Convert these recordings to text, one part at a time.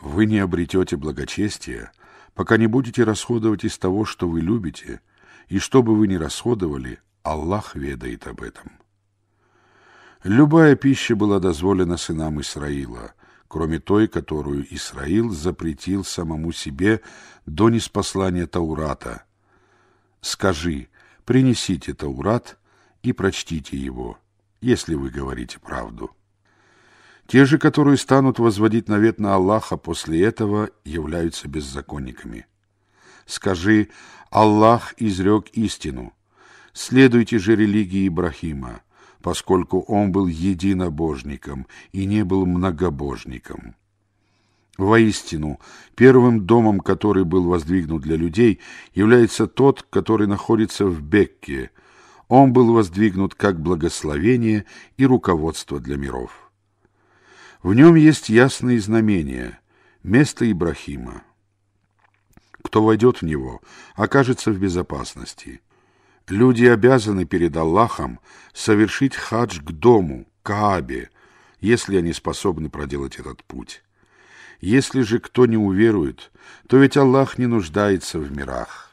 Вы не обретете благочестия, пока не будете расходовать из того, что вы любите, и что бы вы ни расходовали, Аллах ведает об этом. Любая пища была дозволена сынам Исраила, кроме той, которую Исраил запретил самому себе до неспослания Таурата. Скажи, принесите Таурат и прочтите его, если вы говорите правду. Те же, которые станут возводить навет на Аллаха после этого, являются беззаконниками. Скажи, Аллах изрек истину. Следуйте же религии Ибрахима, поскольку он был единобожником и не был многобожником. Воистину, первым домом, который был воздвигнут для людей, является тот, который находится в Бекке. Он был воздвигнут как благословение и руководство для миров. В нем есть ясные знамения, место Ибрахима. Кто войдет в него, окажется в безопасности. Люди обязаны перед Аллахом совершить хадж к дому, к Каабе, если они способны проделать этот путь. Если же кто не уверует, то ведь Аллах не нуждается в мирах.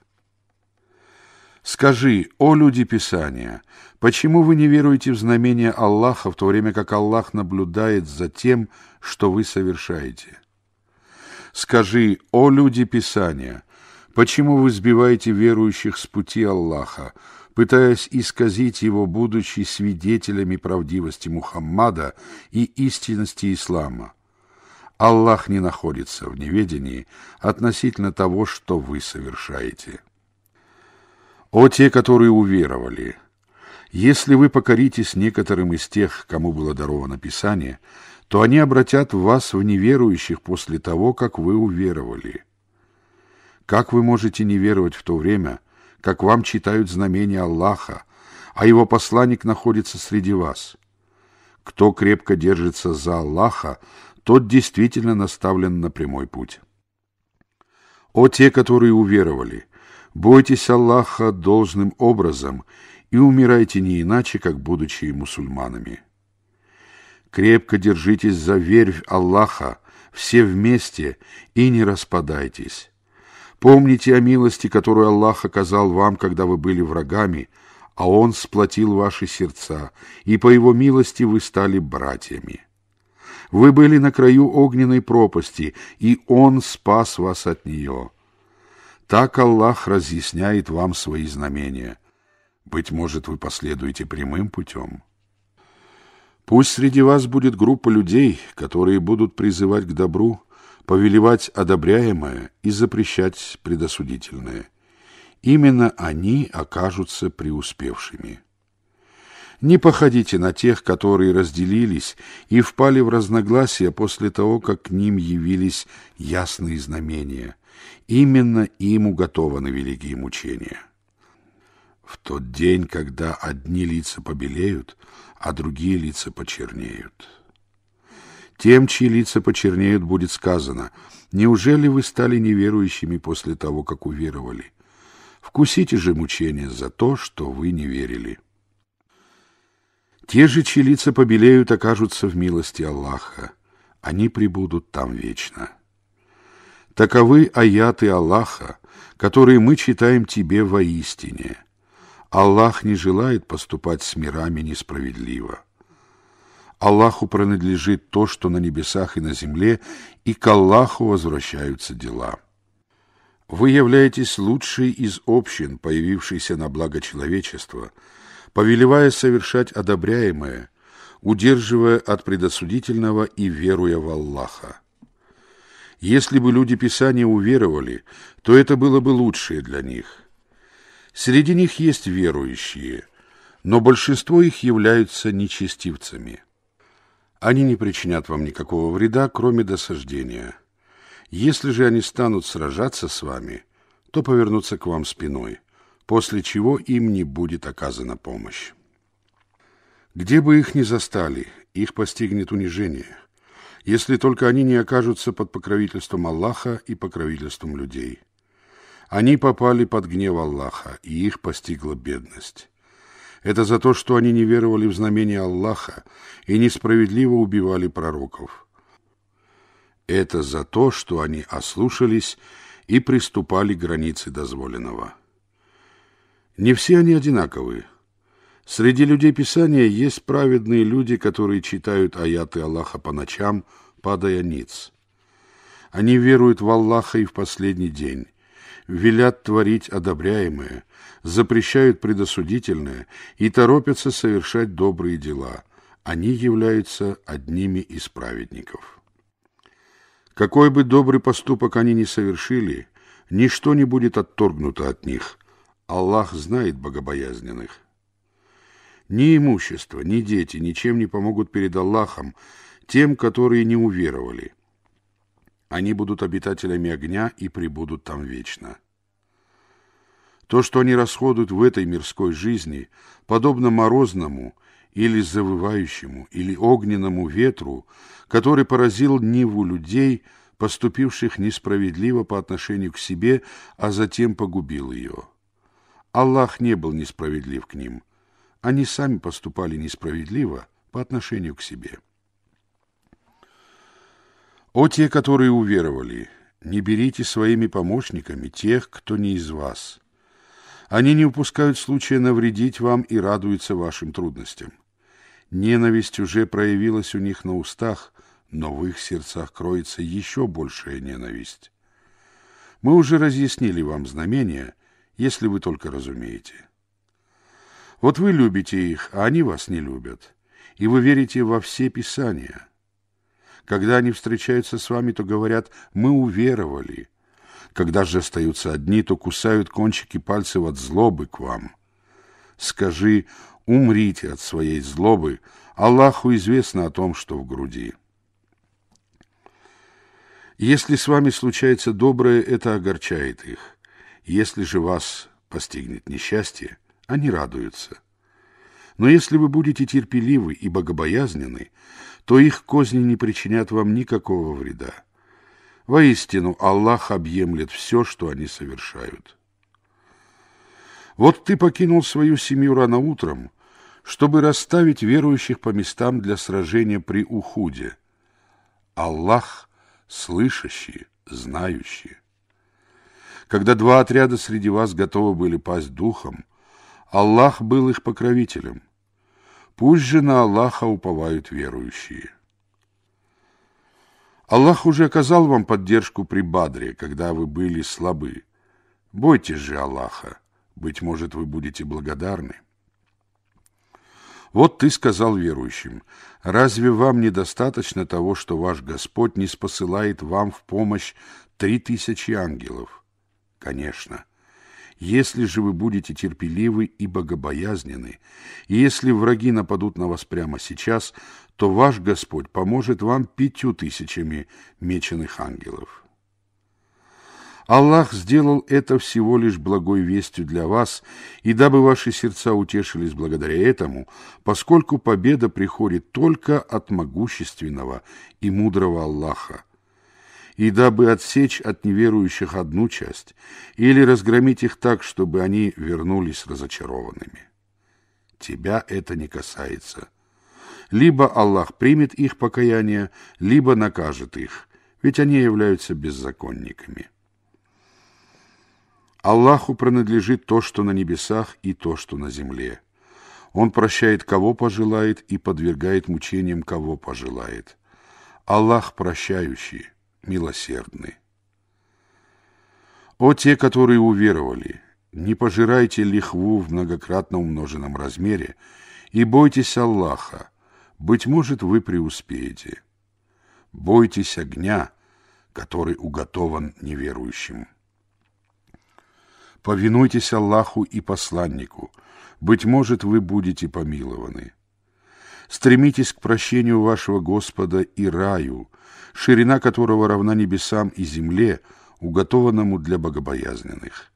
«Скажи, о люди Писания, почему вы не веруете в знамения Аллаха, в то время как Аллах наблюдает за тем, что вы совершаете? Скажи, о люди Писания, почему вы сбиваете верующих с пути Аллаха, пытаясь исказить его, будучи свидетелями правдивости Мухаммада и истинности Ислама? Аллах не находится в неведении относительно того, что вы совершаете». О те, которые уверовали! Если вы покоритесь некоторым из тех, кому было даровано Писание, то они обратят вас в неверующих после того, как вы уверовали. Как вы можете не веровать в то время, как вам читают знамения Аллаха, а его посланник находится среди вас? Кто крепко держится за Аллаха, тот действительно наставлен на прямой путь. О те, которые уверовали! Бойтесь Аллаха должным образом и умирайте не иначе, как будучи мусульманами. Крепко держитесь за верь Аллаха, все вместе, и не распадайтесь. Помните о милости, которую Аллах оказал вам, когда вы были врагами, а Он сплотил ваши сердца, и по Его милости вы стали братьями. Вы были на краю огненной пропасти, и Он спас вас от нее. Так Аллах разъясняет вам свои знамения. Быть может, вы последуете прямым путем. Пусть среди вас будет группа людей, которые будут призывать к добру, повелевать одобряемое и запрещать предосудительное. Именно они окажутся преуспевшими. Не походите на тех, которые разделились и впали в разногласия после того, как к ним явились ясные знамения – Именно им уготованы великие мучения. В тот день, когда одни лица побелеют, а другие лица почернеют. Тем, чьи лица почернеют, будет сказано, «Неужели вы стали неверующими после того, как уверовали? Вкусите же мучения за то, что вы не верили». Те же, чьи лица побелеют, окажутся в милости Аллаха. Они пребудут там вечно. Таковы аяты Аллаха, которые мы читаем тебе воистине. Аллах не желает поступать с мирами несправедливо. Аллаху принадлежит то, что на небесах и на земле, и к Аллаху возвращаются дела. Вы являетесь лучшей из общин, появившейся на благо человечества, повелевая совершать одобряемое, удерживая от предосудительного и веруя в Аллаха. Если бы люди Писания уверовали, то это было бы лучшее для них. Среди них есть верующие, но большинство их являются нечестивцами. Они не причинят вам никакого вреда, кроме досаждения. Если же они станут сражаться с вами, то повернутся к вам спиной, после чего им не будет оказана помощь. Где бы их ни застали, их постигнет унижение – если только они не окажутся под покровительством Аллаха и покровительством людей. Они попали под гнев Аллаха, и их постигла бедность. Это за то, что они не веровали в знамения Аллаха и несправедливо убивали пророков. Это за то, что они ослушались и приступали к границе дозволенного. Не все они одинаковые. Среди людей Писания есть праведные люди, которые читают аяты Аллаха по ночам, падая ниц. Они веруют в Аллаха и в последний день, велят творить одобряемое, запрещают предосудительное и торопятся совершать добрые дела. Они являются одними из праведников. Какой бы добрый поступок они ни совершили, ничто не будет отторгнуто от них. Аллах знает богобоязненных. Ни имущество, ни дети ничем не помогут перед Аллахом тем, которые не уверовали. Они будут обитателями огня и пребудут там вечно. То, что они расходуют в этой мирской жизни, подобно морозному или завывающему или огненному ветру, который поразил Ниву людей, поступивших несправедливо по отношению к себе, а затем погубил ее. Аллах не был несправедлив к ним – они сами поступали несправедливо по отношению к себе. «О те, которые уверовали, не берите своими помощниками тех, кто не из вас. Они не упускают случая навредить вам и радуются вашим трудностям. Ненависть уже проявилась у них на устах, но в их сердцах кроется еще большая ненависть. Мы уже разъяснили вам знамения, если вы только разумеете». Вот вы любите их, а они вас не любят. И вы верите во все Писания. Когда они встречаются с вами, то говорят «мы уверовали». Когда же остаются одни, то кусают кончики пальцев от злобы к вам. Скажи «умрите от своей злобы», Аллаху известно о том, что в груди. Если с вами случается доброе, это огорчает их. Если же вас постигнет несчастье, они радуются. Но если вы будете терпеливы и богобоязнены, то их козни не причинят вам никакого вреда. Воистину, Аллах объемлет все, что они совершают. Вот ты покинул свою семью рано утром, чтобы расставить верующих по местам для сражения при Ухуде. Аллах — слышащий, знающий. Когда два отряда среди вас готовы были пасть духом, Аллах был их покровителем. Пусть же на Аллаха уповают верующие. Аллах уже оказал вам поддержку при Бадре, когда вы были слабы. Бойтесь же Аллаха, быть может, вы будете благодарны. Вот ты сказал верующим, разве вам недостаточно того, что ваш Господь не спосылает вам в помощь три тысячи ангелов? Конечно, если же вы будете терпеливы и богобоязнены, и если враги нападут на вас прямо сейчас, то ваш Господь поможет вам пятью тысячами меченых ангелов. Аллах сделал это всего лишь благой вестью для вас, и дабы ваши сердца утешились благодаря этому, поскольку победа приходит только от могущественного и мудрого Аллаха, и дабы отсечь от неверующих одну часть или разгромить их так, чтобы они вернулись разочарованными. Тебя это не касается. Либо Аллах примет их покаяние, либо накажет их, ведь они являются беззаконниками. Аллаху принадлежит то, что на небесах, и то, что на земле. Он прощает, кого пожелает, и подвергает мучениям, кого пожелает. Аллах прощающий милосердны. О те, которые уверовали, не пожирайте лихву в многократно умноженном размере и бойтесь Аллаха, быть может, вы преуспеете. Бойтесь огня, который уготован неверующим. Повинуйтесь Аллаху и посланнику, быть может, вы будете помилованы. Стремитесь к прощению вашего Господа и раю, ширина которого равна небесам и земле, уготованному для богобоязненных,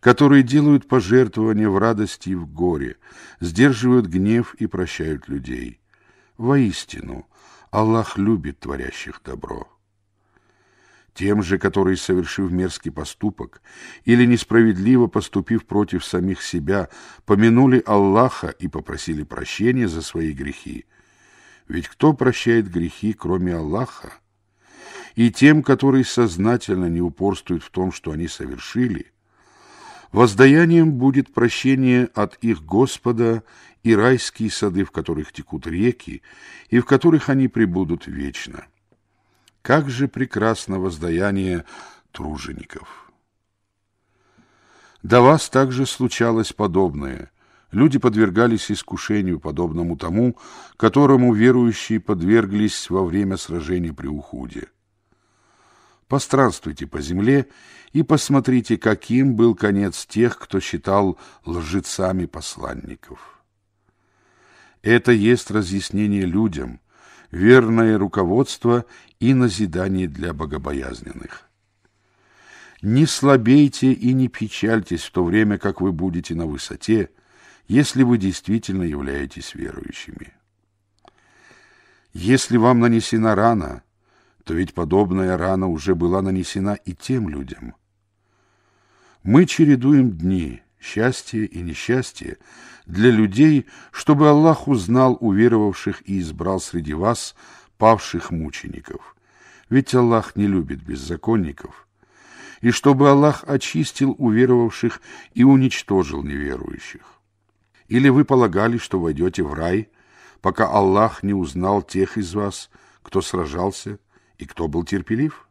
которые делают пожертвования в радости и в горе, сдерживают гнев и прощают людей. Воистину, Аллах любит творящих добро. Тем же, которые, совершив мерзкий поступок или несправедливо поступив против самих себя, помянули Аллаха и попросили прощения за свои грехи. Ведь кто прощает грехи, кроме Аллаха? и тем, которые сознательно не упорствуют в том, что они совершили, воздаянием будет прощение от их Господа и райские сады, в которых текут реки, и в которых они пребудут вечно. Как же прекрасно воздаяние тружеников! До вас также случалось подобное – люди подвергались искушению, подобному тому, которому верующие подверглись во время сражений при Ухуде. Постранствуйте по земле и посмотрите, каким был конец тех, кто считал лжецами посланников. Это есть разъяснение людям, верное руководство и назидание для богобоязненных. Не слабейте и не печальтесь в то время, как вы будете на высоте, если вы действительно являетесь верующими. Если вам нанесена рана – то ведь подобная рана уже была нанесена и тем людям. Мы чередуем дни, счастье и несчастье, для людей, чтобы Аллах узнал уверовавших и избрал среди вас павших мучеников. Ведь Аллах не любит беззаконников. И чтобы Аллах очистил уверовавших и уничтожил неверующих. Или вы полагали, что войдете в рай, пока Аллах не узнал тех из вас, кто сражался и кто был терпелив.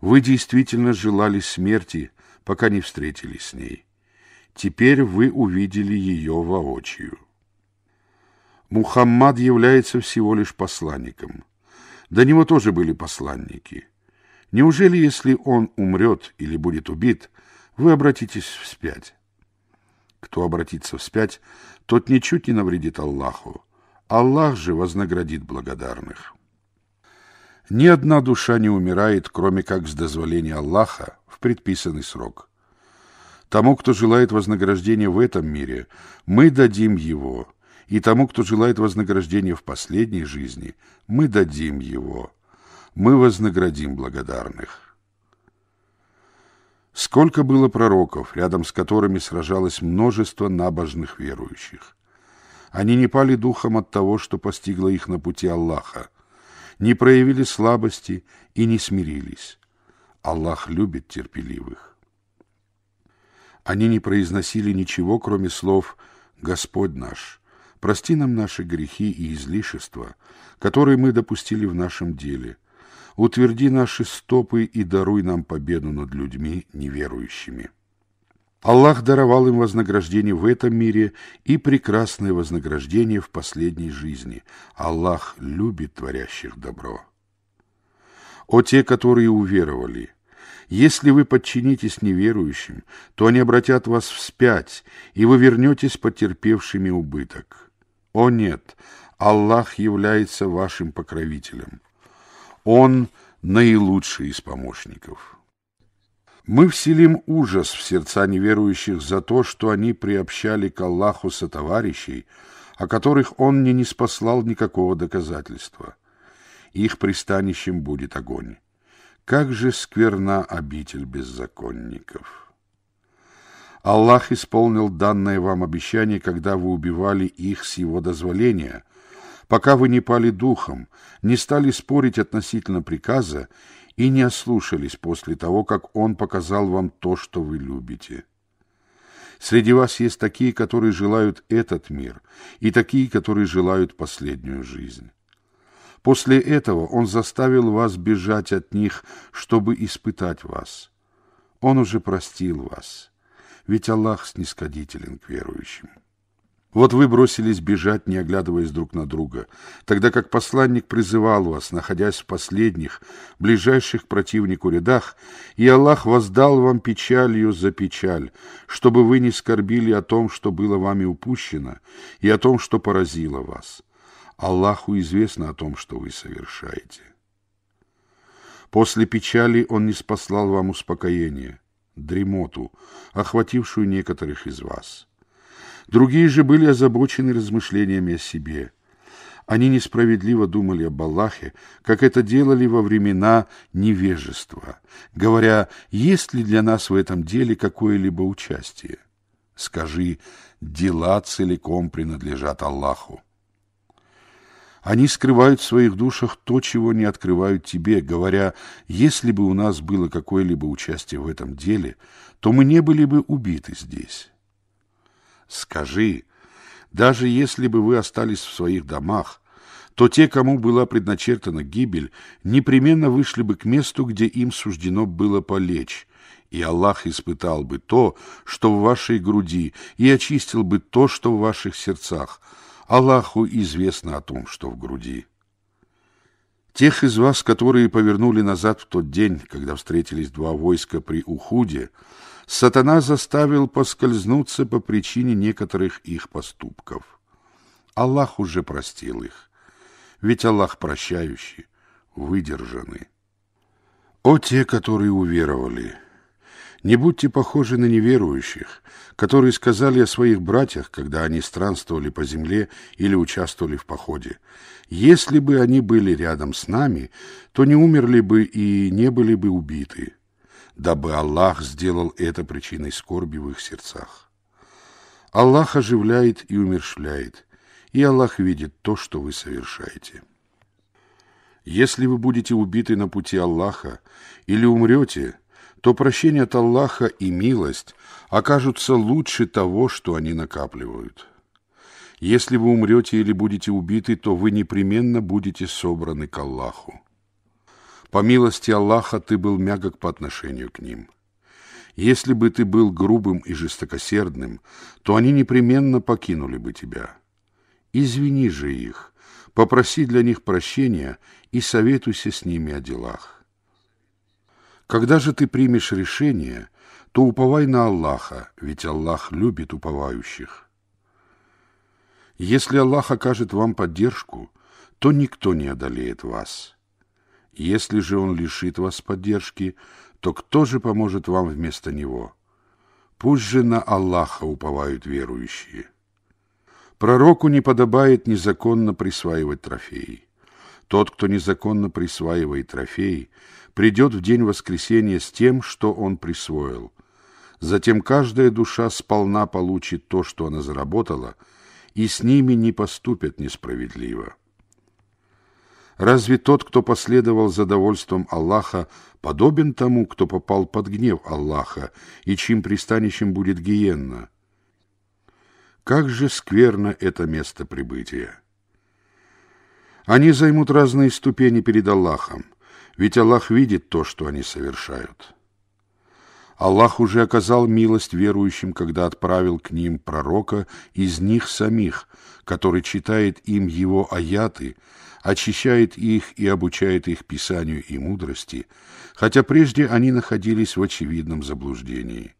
Вы действительно желали смерти, пока не встретились с ней. Теперь вы увидели ее воочию. Мухаммад является всего лишь посланником. До него тоже были посланники. Неужели, если он умрет или будет убит, вы обратитесь вспять? Кто обратится вспять, тот ничуть не навредит Аллаху. Аллах же вознаградит благодарных. Ни одна душа не умирает, кроме как с дозволения Аллаха в предписанный срок. Тому, кто желает вознаграждения в этом мире, мы дадим его, и тому, кто желает вознаграждения в последней жизни, мы дадим его. Мы вознаградим благодарных. Сколько было пророков, рядом с которыми сражалось множество набожных верующих. Они не пали духом от того, что постигло их на пути Аллаха – не проявили слабости и не смирились. Аллах любит терпеливых. Они не произносили ничего, кроме слов «Господь наш, прости нам наши грехи и излишества, которые мы допустили в нашем деле, утверди наши стопы и даруй нам победу над людьми неверующими». Аллах даровал им вознаграждение в этом мире и прекрасное вознаграждение в последней жизни. Аллах любит творящих добро. О те, которые уверовали! Если вы подчинитесь неверующим, то они обратят вас вспять, и вы вернетесь потерпевшими убыток. О нет! Аллах является вашим покровителем. Он наилучший из помощников». Мы вселим ужас в сердца неверующих за то, что они приобщали к Аллаху сотоварищей, о которых Он не спаслал никакого доказательства. Их пристанищем будет огонь. Как же скверна обитель беззаконников! Аллах исполнил данное вам обещание, когда вы убивали их с его дозволения, пока вы не пали духом, не стали спорить относительно приказа и не ослушались после того, как он показал вам то, что вы любите. Среди вас есть такие, которые желают этот мир, и такие, которые желают последнюю жизнь. После этого он заставил вас бежать от них, чтобы испытать вас. Он уже простил вас, ведь Аллах снисходителен к верующим. Вот вы бросились бежать, не оглядываясь друг на друга, тогда как посланник призывал вас, находясь в последних, ближайших к противнику рядах, и Аллах воздал вам печалью за печаль, чтобы вы не скорбили о том, что было вами упущено, и о том, что поразило вас. Аллаху известно о том, что вы совершаете. После печали Он не спаслал вам успокоение, дремоту, охватившую некоторых из вас. Другие же были озабочены размышлениями о себе. Они несправедливо думали об Аллахе, как это делали во времена невежества, говоря, есть ли для нас в этом деле какое-либо участие. Скажи, дела целиком принадлежат Аллаху. Они скрывают в своих душах то, чего не открывают тебе, говоря, если бы у нас было какое-либо участие в этом деле, то мы не были бы убиты здесь скажи, даже если бы вы остались в своих домах, то те, кому была предначертана гибель, непременно вышли бы к месту, где им суждено было полечь, и Аллах испытал бы то, что в вашей груди, и очистил бы то, что в ваших сердцах. Аллаху известно о том, что в груди. Тех из вас, которые повернули назад в тот день, когда встретились два войска при Ухуде, сатана заставил поскользнуться по причине некоторых их поступков. Аллах уже простил их, ведь Аллах прощающий, выдержанный. О те, которые уверовали! Не будьте похожи на неверующих, которые сказали о своих братьях, когда они странствовали по земле или участвовали в походе. Если бы они были рядом с нами, то не умерли бы и не были бы убиты дабы Аллах сделал это причиной скорби в их сердцах. Аллах оживляет и умершляет, и Аллах видит то, что вы совершаете. Если вы будете убиты на пути Аллаха или умрете, то прощение от Аллаха и милость окажутся лучше того, что они накапливают. Если вы умрете или будете убиты, то вы непременно будете собраны к Аллаху. По милости Аллаха ты был мягок по отношению к ним. Если бы ты был грубым и жестокосердным, то они непременно покинули бы тебя. Извини же их, попроси для них прощения и советуйся с ними о делах. Когда же ты примешь решение, то уповай на Аллаха, ведь Аллах любит уповающих. Если Аллах окажет вам поддержку, то никто не одолеет вас». Если же он лишит вас поддержки, то кто же поможет вам вместо него? Пусть же на Аллаха уповают верующие. Пророку не подобает незаконно присваивать трофеи. Тот, кто незаконно присваивает трофеи, придет в день воскресения с тем, что он присвоил. Затем каждая душа сполна получит то, что она заработала, и с ними не поступят несправедливо. Разве тот, кто последовал за довольством Аллаха, подобен тому, кто попал под гнев Аллаха, и чьим пристанищем будет гиенна? Как же скверно это место прибытия! Они займут разные ступени перед Аллахом, ведь Аллах видит то, что они совершают. Аллах уже оказал милость верующим, когда отправил к ним пророка из них самих, который читает им его аяты, очищает их и обучает их писанию и мудрости, хотя прежде они находились в очевидном заблуждении.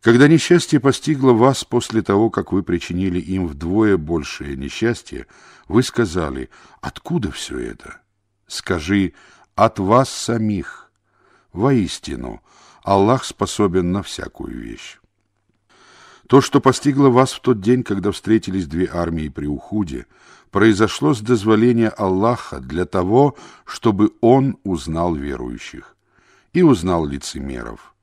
Когда несчастье постигло вас после того, как вы причинили им вдвое большее несчастье, вы сказали «Откуда все это?» Скажи «От вас самих». Воистину, Аллах способен на всякую вещь. То, что постигло вас в тот день, когда встретились две армии при Ухуде, произошло с дозволения Аллаха для того, чтобы он узнал верующих и узнал лицемеров.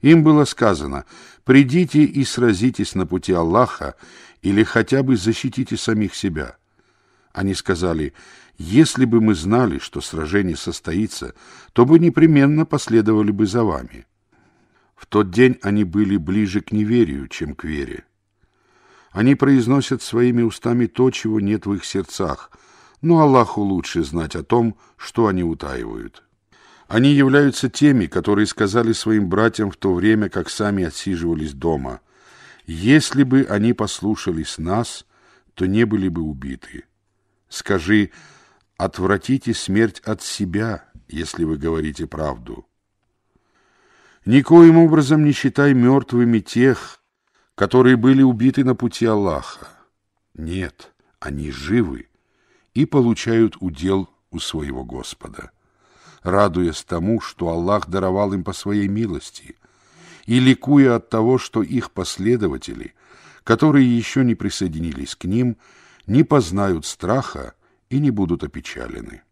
Им было сказано, «Придите и сразитесь на пути Аллаха или хотя бы защитите самих себя». Они сказали, «Если бы мы знали, что сражение состоится, то бы непременно последовали бы за вами». В тот день они были ближе к неверию, чем к вере. Они произносят своими устами то, чего нет в их сердцах, но Аллаху лучше знать о том, что они утаивают. Они являются теми, которые сказали своим братьям в то время, как сами отсиживались дома, «Если бы они послушались нас, то не были бы убиты». Скажи, отвратите смерть от себя, если вы говорите правду. Никоим образом не считай мертвыми тех, которые были убиты на пути Аллаха. Нет, они живы и получают удел у своего Господа, радуясь тому, что Аллах даровал им по своей милости, и ликуя от того, что их последователи, которые еще не присоединились к ним, не познают страха и не будут опечалены.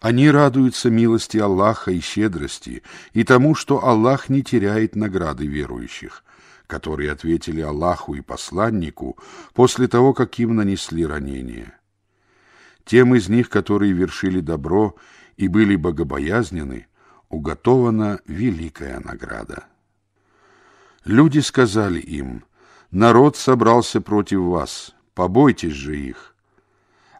Они радуются милости Аллаха и щедрости, и тому, что Аллах не теряет награды верующих, которые ответили Аллаху и посланнику после того, как им нанесли ранения. Тем из них, которые вершили добро и были богобоязнены, уготована великая награда. Люди сказали им, «Народ собрался против вас, побойтесь же их».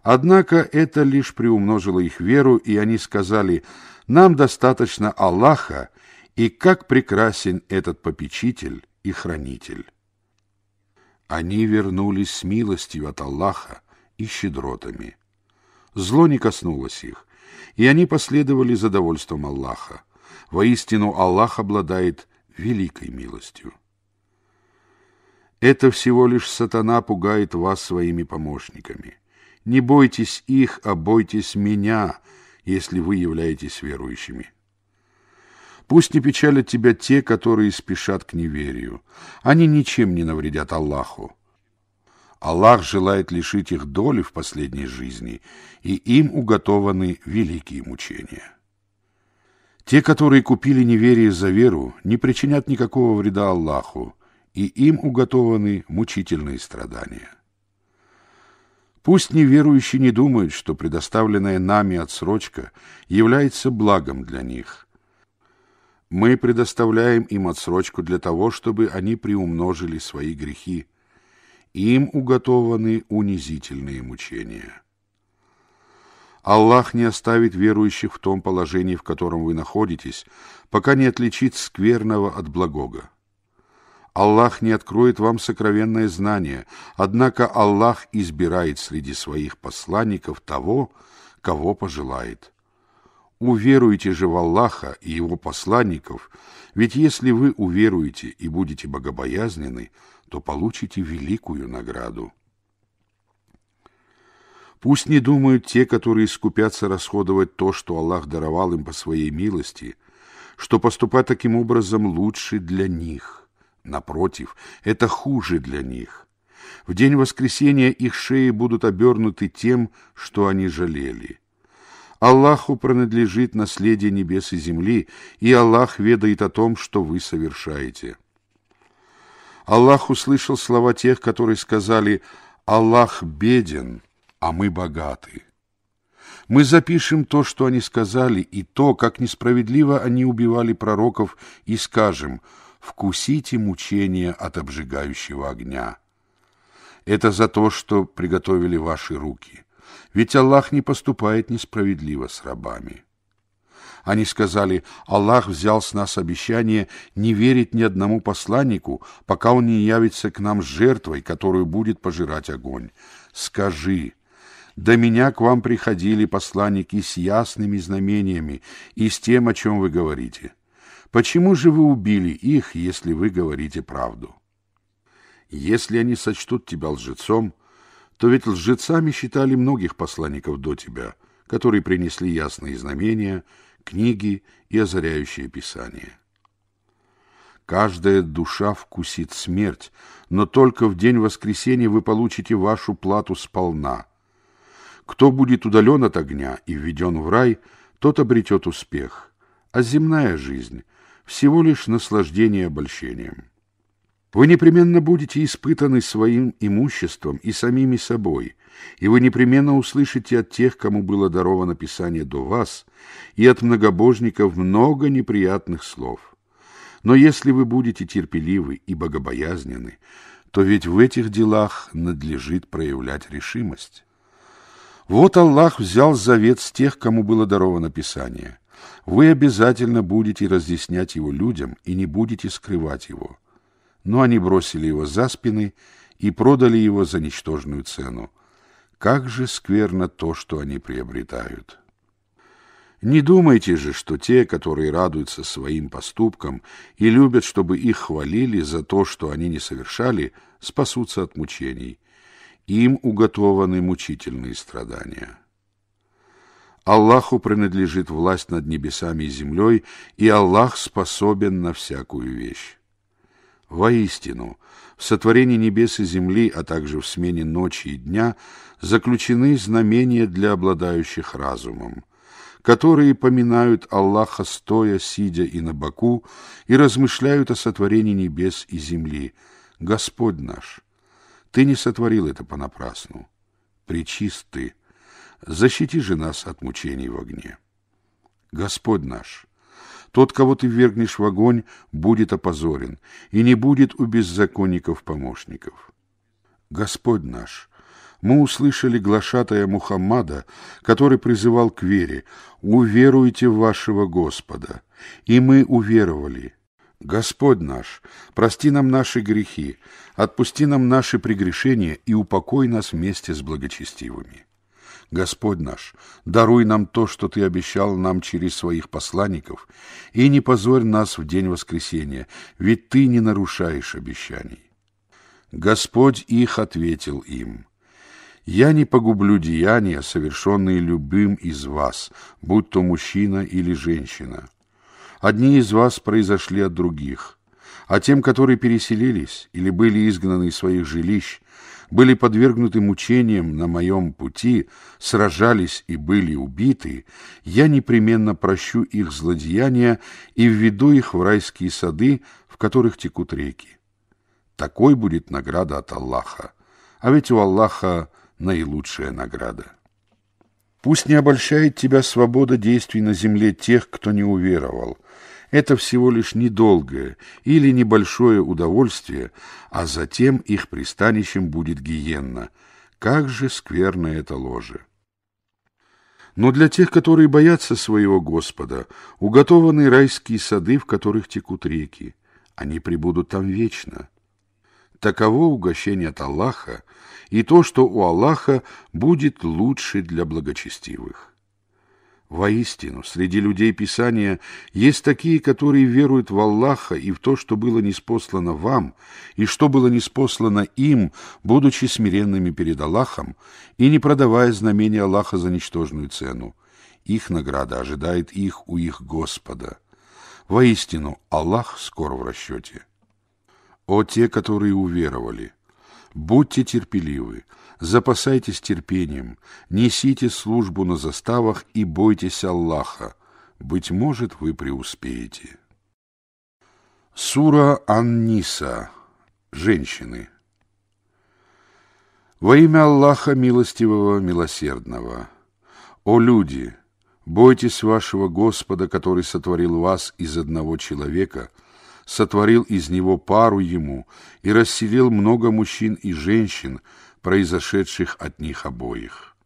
Однако это лишь приумножило их веру, и они сказали, «Нам достаточно Аллаха, и как прекрасен этот попечитель и хранитель». Они вернулись с милостью от Аллаха и щедротами. Зло не коснулось их, и они последовали за довольством Аллаха. Воистину Аллах обладает великой милостью. Это всего лишь сатана пугает вас своими помощниками. Не бойтесь их, а бойтесь меня, если вы являетесь верующими. Пусть не печалят тебя те, которые спешат к неверию. Они ничем не навредят Аллаху. Аллах желает лишить их доли в последней жизни, и им уготованы великие мучения. Те, которые купили неверие за веру, не причинят никакого вреда Аллаху, и им уготованы мучительные страдания. Пусть неверующие не думают, что предоставленная нами отсрочка является благом для них. Мы предоставляем им отсрочку для того, чтобы они приумножили свои грехи. Им уготованы унизительные мучения. Аллах не оставит верующих в том положении, в котором вы находитесь, пока не отличит скверного от благого. Аллах не откроет вам сокровенное знание, однако Аллах избирает среди своих посланников того, кого пожелает. Уверуйте же в Аллаха и его посланников, ведь если вы уверуете и будете богобоязнены, то получите великую награду. Пусть не думают те, которые скупятся расходовать то, что Аллах даровал им по своей милости, что поступать таким образом лучше для них. Напротив, это хуже для них. В день воскресения их шеи будут обернуты тем, что они жалели. Аллаху принадлежит наследие небес и земли, и Аллах ведает о том, что вы совершаете. Аллах услышал слова тех, которые сказали «Аллах беден, а мы богаты». Мы запишем то, что они сказали, и то, как несправедливо они убивали пророков, и скажем – вкусите мучения от обжигающего огня. Это за то, что приготовили ваши руки. Ведь Аллах не поступает несправедливо с рабами. Они сказали, Аллах взял с нас обещание не верить ни одному посланнику, пока он не явится к нам с жертвой, которую будет пожирать огонь. Скажи, до меня к вам приходили посланники с ясными знамениями и с тем, о чем вы говорите. Почему же вы убили их, если вы говорите правду? Если они сочтут тебя лжецом, то ведь лжецами считали многих посланников до тебя, которые принесли ясные знамения, книги и озаряющие писания. Каждая душа вкусит смерть, но только в день воскресения вы получите вашу плату сполна. Кто будет удален от огня и введен в рай, тот обретет успех, а земная жизнь — всего лишь наслаждение обольщением. Вы непременно будете испытаны своим имуществом и самими собой, и вы непременно услышите от тех, кому было даровано Писание до вас, и от многобожников много неприятных слов. Но если вы будете терпеливы и богобоязнены, то ведь в этих делах надлежит проявлять решимость. Вот Аллах взял завет с тех, кому было даровано Писание, вы обязательно будете разъяснять его людям и не будете скрывать его. Но они бросили его за спины и продали его за ничтожную цену. Как же скверно то, что они приобретают. Не думайте же, что те, которые радуются своим поступкам и любят, чтобы их хвалили за то, что они не совершали, спасутся от мучений. Им уготованы мучительные страдания. Аллаху принадлежит власть над небесами и землей, и Аллах способен на всякую вещь. Воистину, в сотворении небес и земли, а также в смене ночи и дня, заключены знамения для обладающих разумом, которые поминают Аллаха стоя, сидя и на боку, и размышляют о сотворении небес и земли. Господь наш, Ты не сотворил это понапрасну. Причист Ты защити же нас от мучений в огне. Господь наш, тот, кого ты вергнешь в огонь, будет опозорен, и не будет у беззаконников помощников. Господь наш, мы услышали глашатая Мухаммада, который призывал к вере «Уверуйте в вашего Господа». И мы уверовали. Господь наш, прости нам наши грехи, отпусти нам наши прегрешения и упокой нас вместе с благочестивыми. Господь наш, даруй нам то, что Ты обещал нам через своих посланников, и не позорь нас в день воскресения, ведь Ты не нарушаешь обещаний. Господь их ответил им, «Я не погублю деяния, совершенные любым из вас, будь то мужчина или женщина. Одни из вас произошли от других, а тем, которые переселились или были изгнаны из своих жилищ, были подвергнуты мучениям на моем пути, сражались и были убиты, я непременно прощу их злодеяния и введу их в райские сады, в которых текут реки. Такой будет награда от Аллаха, а ведь у Аллаха наилучшая награда. Пусть не обольщает тебя свобода действий на земле тех, кто не уверовал, это всего лишь недолгое или небольшое удовольствие, а затем их пристанищем будет гиенна. Как же скверно это ложе! Но для тех, которые боятся своего Господа, уготованы райские сады, в которых текут реки. Они пребудут там вечно. Таково угощение от Аллаха и то, что у Аллаха будет лучше для благочестивых. Воистину, среди людей Писания есть такие, которые веруют в Аллаха и в то, что было неспослано вам, и что было неспослано им, будучи смиренными перед Аллахом, и не продавая знамения Аллаха за ничтожную цену. Их награда ожидает их у их Господа. Воистину, Аллах скоро в расчете. О те, которые уверовали! Будьте терпеливы! Запасайтесь терпением, несите службу на заставах и бойтесь Аллаха. Быть может, вы преуспеете. Сура Анниса. Женщины. Во имя Аллаха Милостивого, Милосердного. О люди! Бойтесь вашего Господа, который сотворил вас из одного человека, сотворил из него пару ему и расселил много мужчин и женщин, произошедших от них обоих.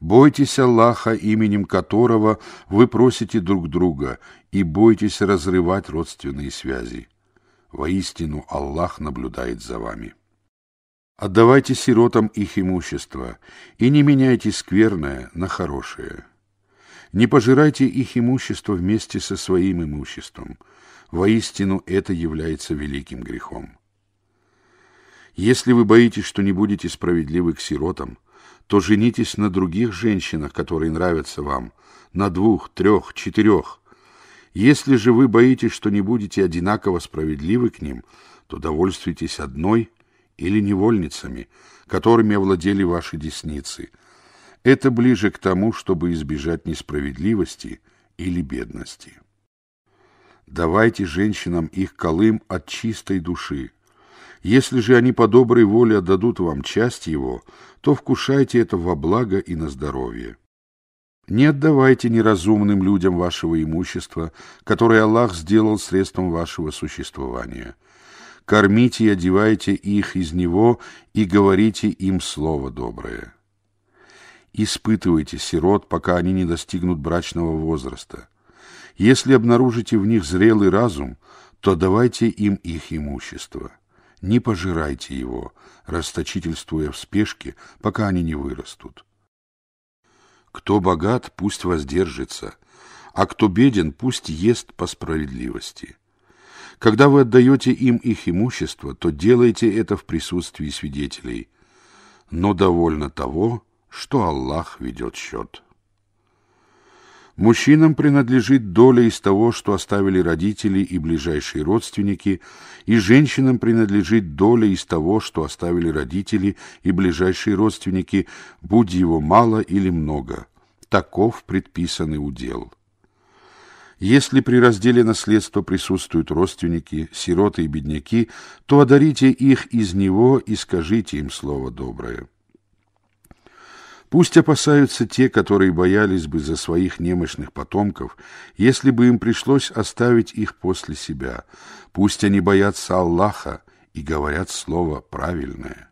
Бойтесь Аллаха, именем которого вы просите друг друга, и бойтесь разрывать родственные связи. Воистину Аллах наблюдает за вами. Отдавайте сиротам их имущество, и не меняйте скверное на хорошее. Не пожирайте их имущество вместе со своим имуществом. Воистину это является великим грехом. Если вы боитесь, что не будете справедливы к сиротам, то женитесь на других женщинах, которые нравятся вам, на двух, трех, четырех. Если же вы боитесь, что не будете одинаково справедливы к ним, то довольствуйтесь одной или невольницами, которыми овладели ваши десницы. Это ближе к тому, чтобы избежать несправедливости или бедности. Давайте женщинам их колым от чистой души, если же они по доброй воле отдадут вам часть его, то вкушайте это во благо и на здоровье. Не отдавайте неразумным людям вашего имущества, которое Аллах сделал средством вашего существования. Кормите и одевайте их из него и говорите им слово доброе. Испытывайте сирот, пока они не достигнут брачного возраста. Если обнаружите в них зрелый разум, то давайте им их имущество не пожирайте его, расточительствуя в спешке, пока они не вырастут. Кто богат, пусть воздержится, а кто беден, пусть ест по справедливости. Когда вы отдаете им их имущество, то делайте это в присутствии свидетелей, но довольно того, что Аллах ведет счет. Мужчинам принадлежит доля из того, что оставили родители и ближайшие родственники, и женщинам принадлежит доля из того, что оставили родители и ближайшие родственники, будь его мало или много. Таков предписанный удел. Если при разделе наследства присутствуют родственники, сироты и бедняки, то одарите их из него и скажите им слово доброе. Пусть опасаются те, которые боялись бы за своих немощных потомков, если бы им пришлось оставить их после себя. Пусть они боятся Аллаха и говорят слово правильное.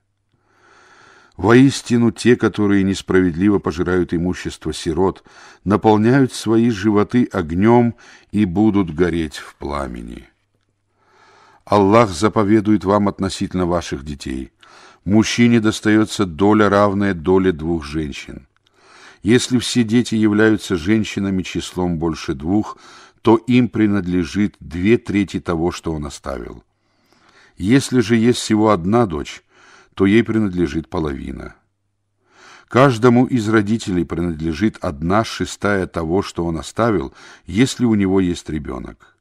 Воистину, те, которые несправедливо пожирают имущество сирот, наполняют свои животы огнем и будут гореть в пламени. Аллах заповедует вам относительно ваших детей. Мужчине достается доля, равная доле двух женщин. Если все дети являются женщинами числом больше двух, то им принадлежит две трети того, что он оставил. Если же есть всего одна дочь, то ей принадлежит половина. Каждому из родителей принадлежит одна шестая того, что он оставил, если у него есть ребенок.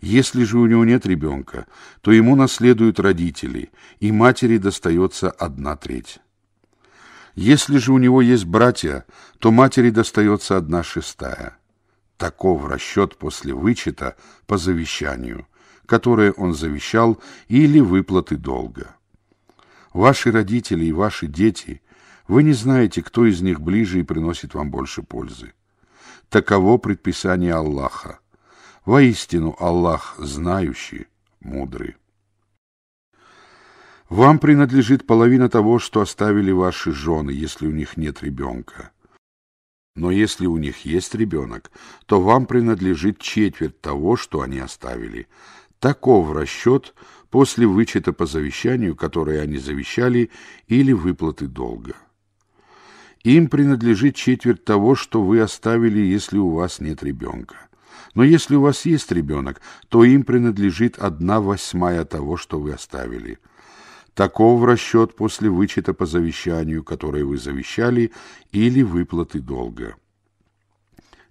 Если же у него нет ребенка, то ему наследуют родители, и матери достается одна треть. Если же у него есть братья, то матери достается одна шестая. Таков расчет после вычета по завещанию, которое он завещал, или выплаты долга. Ваши родители и ваши дети, вы не знаете, кто из них ближе и приносит вам больше пользы. Таково предписание Аллаха. Воистину Аллах знающий, мудрый. Вам принадлежит половина того, что оставили ваши жены, если у них нет ребенка. Но если у них есть ребенок, то вам принадлежит четверть того, что они оставили. Таков расчет после вычета по завещанию, которое они завещали, или выплаты долга. Им принадлежит четверть того, что вы оставили, если у вас нет ребенка. Но если у вас есть ребенок, то им принадлежит одна восьмая того, что вы оставили. Таков расчет после вычета по завещанию, которое вы завещали, или выплаты долга.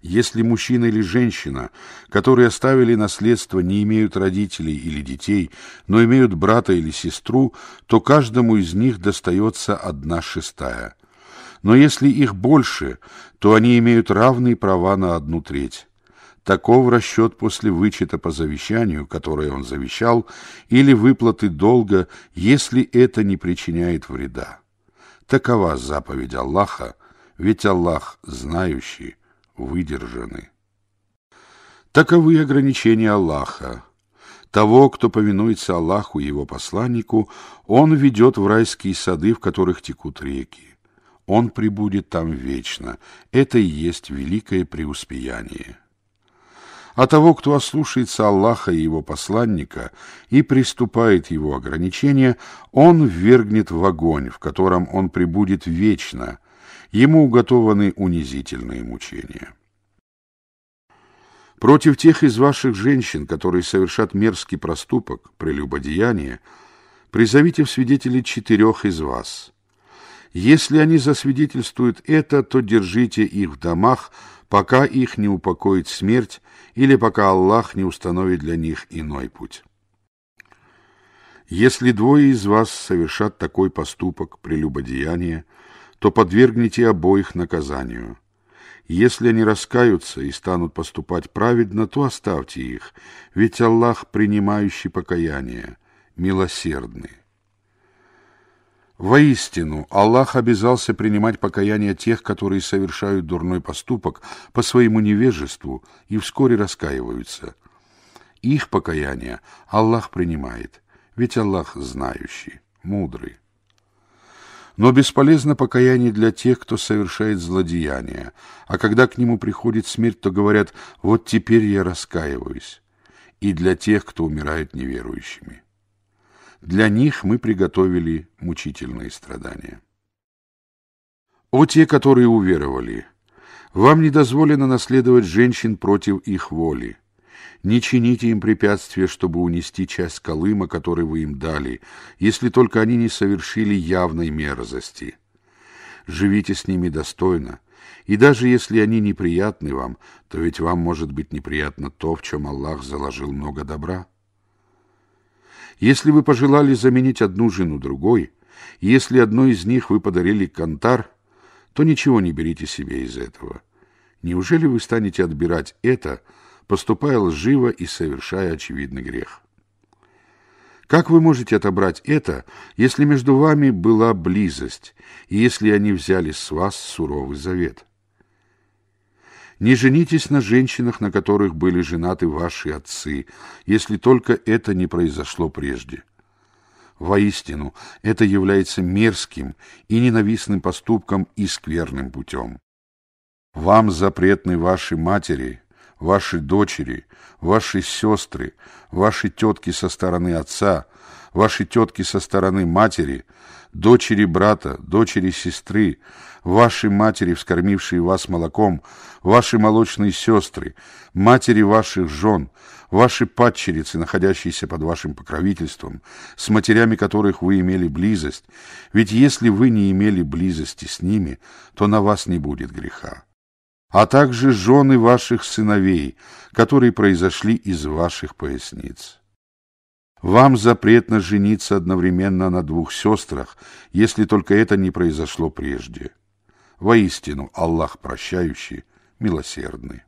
Если мужчина или женщина, которые оставили наследство, не имеют родителей или детей, но имеют брата или сестру, то каждому из них достается одна шестая. Но если их больше, то они имеют равные права на одну треть. Таков расчет после вычета по завещанию, которое он завещал, или выплаты долга, если это не причиняет вреда. Такова заповедь Аллаха, ведь Аллах, знающий, выдержанный. Таковы ограничения Аллаха. Того, кто повинуется Аллаху и его посланнику, он ведет в райские сады, в которых текут реки. Он пребудет там вечно. Это и есть великое преуспеяние а того, кто ослушается Аллаха и его посланника и приступает его ограничения, он ввергнет в огонь, в котором он пребудет вечно. Ему уготованы унизительные мучения. Против тех из ваших женщин, которые совершат мерзкий проступок, прелюбодеяние, призовите в свидетели четырех из вас. Если они засвидетельствуют это, то держите их в домах, пока их не упокоит смерть, или пока Аллах не установит для них иной путь. Если двое из вас совершат такой поступок, прелюбодеяние, то подвергните обоих наказанию. Если они раскаются и станут поступать праведно, то оставьте их, ведь Аллах, принимающий покаяние, милосердный. Воистину, Аллах обязался принимать покаяние тех, которые совершают дурной поступок по своему невежеству и вскоре раскаиваются. Их покаяние Аллах принимает, ведь Аллах знающий, мудрый. Но бесполезно покаяние для тех, кто совершает злодеяние, а когда к нему приходит смерть, то говорят «вот теперь я раскаиваюсь», и для тех, кто умирает неверующими. Для них мы приготовили мучительные страдания. О те, которые уверовали! Вам не дозволено наследовать женщин против их воли. Не чините им препятствия, чтобы унести часть Колыма, который вы им дали, если только они не совершили явной мерзости. Живите с ними достойно, и даже если они неприятны вам, то ведь вам может быть неприятно то, в чем Аллах заложил много добра. Если вы пожелали заменить одну жену другой, если одной из них вы подарили кантар, то ничего не берите себе из этого. Неужели вы станете отбирать это, поступая лживо и совершая очевидный грех? Как вы можете отобрать это, если между вами была близость, и если они взяли с вас суровый завет? Не женитесь на женщинах, на которых были женаты ваши отцы, если только это не произошло прежде. Воистину, это является мерзким и ненавистным поступком и скверным путем. Вам запретны ваши матери, ваши дочери, ваши сестры, ваши тетки со стороны отца, ваши тетки со стороны матери – дочери брата, дочери сестры, ваши матери, вскормившие вас молоком, ваши молочные сестры, матери ваших жен, ваши падчерицы, находящиеся под вашим покровительством, с матерями которых вы имели близость, ведь если вы не имели близости с ними, то на вас не будет греха, а также жены ваших сыновей, которые произошли из ваших поясниц. Вам запретно жениться одновременно на двух сестрах, если только это не произошло прежде. Воистину, Аллах прощающий, милосердный.